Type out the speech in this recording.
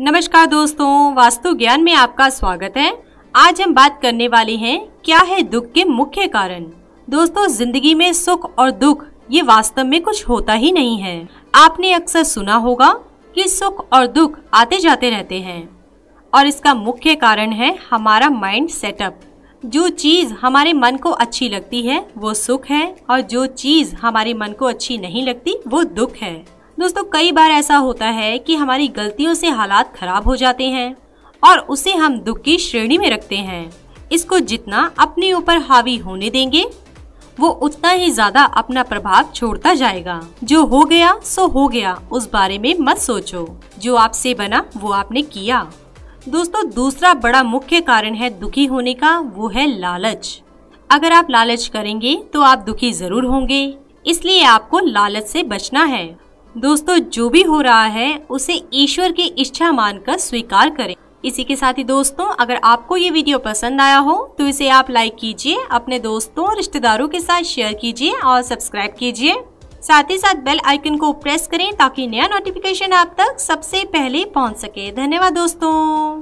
नमस्कार दोस्तों वास्तु ज्ञान में आपका स्वागत है आज हम बात करने वाले हैं क्या है दुख के मुख्य कारण दोस्तों जिंदगी में सुख और दुख ये वास्तव में कुछ होता ही नहीं है आपने अक्सर सुना होगा कि सुख और दुख आते जाते रहते हैं और इसका मुख्य कारण है हमारा माइंड सेटअप जो चीज़ हमारे मन को अच्छी लगती है वो सुख है और जो चीज़ हमारे मन को अच्छी नहीं लगती वो दुख है दोस्तों कई बार ऐसा होता है कि हमारी गलतियों से हालात खराब हो जाते हैं और उसे हम दुख की श्रेणी में रखते हैं इसको जितना अपने ऊपर हावी होने देंगे वो उतना ही ज्यादा अपना प्रभाव छोड़ता जाएगा जो हो गया सो हो गया उस बारे में मत सोचो जो आपसे बना वो आपने किया दोस्तों दूसरा बड़ा मुख्य कारण है दुखी होने का वो है लालच अगर आप लालच करेंगे तो आप दुखी जरूर होंगे इसलिए आपको लालच से बचना है दोस्तों जो भी हो रहा है उसे ईश्वर की इच्छा मानकर स्वीकार करें इसी के साथ ही दोस्तों अगर आपको ये वीडियो पसंद आया हो तो इसे आप लाइक कीजिए अपने दोस्तों रिश्तेदारों के साथ शेयर कीजिए और सब्सक्राइब कीजिए साथ ही साथ बेल आइकन को प्रेस करें ताकि नया नोटिफिकेशन आप तक सबसे पहले पहुंच सके धन्यवाद दोस्तों